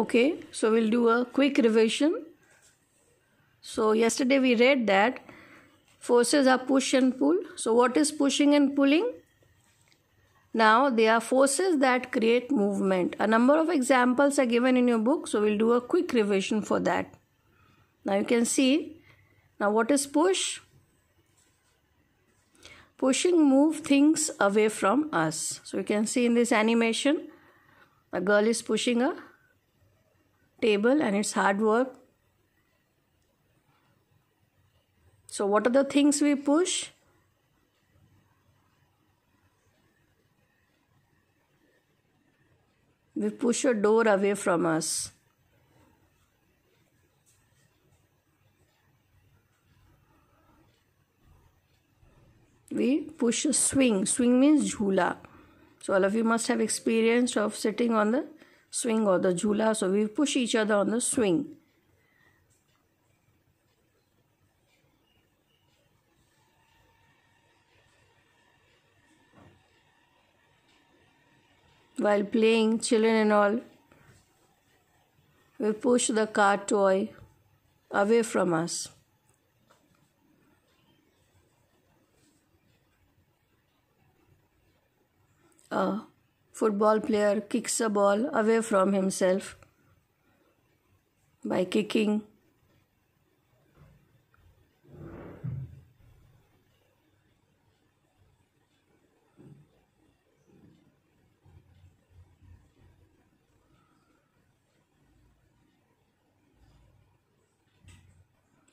okay so we'll do a quick revision so yesterday we read that forces are push and pull so what is pushing and pulling now there are forces that create movement a number of examples are given in your book so we'll do a quick revision for that now you can see now what is push pushing move things away from us so you can see in this animation a girl is pushing a table and it's hard work. So what are the things we push? We push a door away from us. We push a swing. Swing means jhula. So all of you must have experience of sitting on the swing or the jhula. So we push each other on the swing. While playing, children and all, we push the car toy away from us. A uh, football player kicks a ball away from himself by kicking.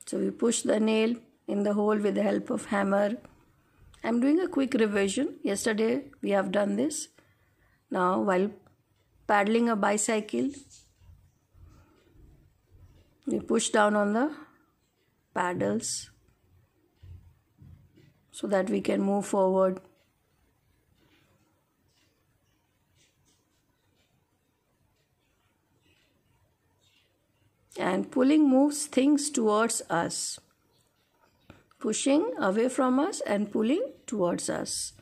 So we push the nail in the hole with the help of hammer. I'm doing a quick revision. Yesterday we have done this. Now, while paddling a bicycle, you push down on the paddles so that we can move forward. And pulling moves things towards us, pushing away from us and pulling towards us.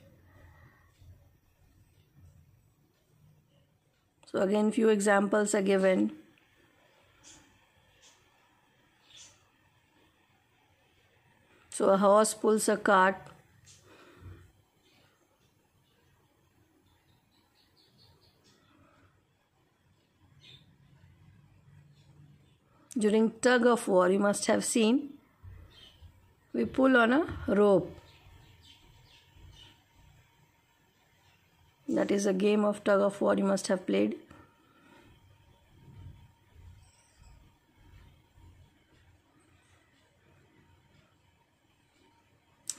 So again few examples are given. So a horse pulls a cart. During tug of war, you must have seen, we pull on a rope. That is a game of tug of war you must have played.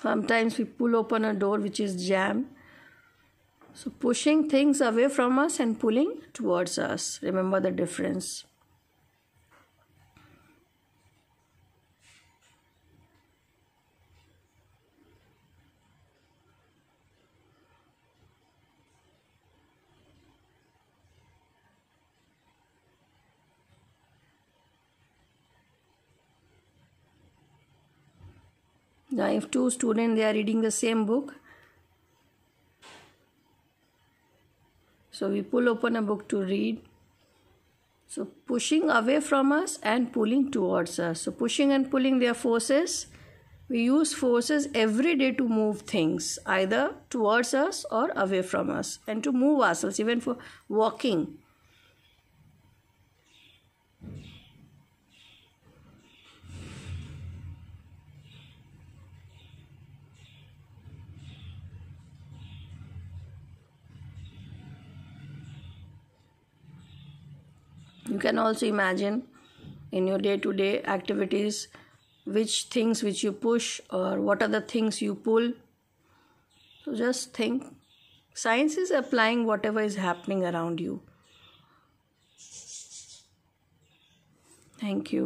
Sometimes we pull open a door which is jammed. So, pushing things away from us and pulling towards us. Remember the difference. Now if two students they are reading the same book, so we pull open a book to read. So pushing away from us and pulling towards us. So pushing and pulling their forces. We use forces every day to move things either towards us or away from us and to move ourselves even for walking you can also imagine in your day to day activities which things which you push or what are the things you pull so just think science is applying whatever is happening around you thank you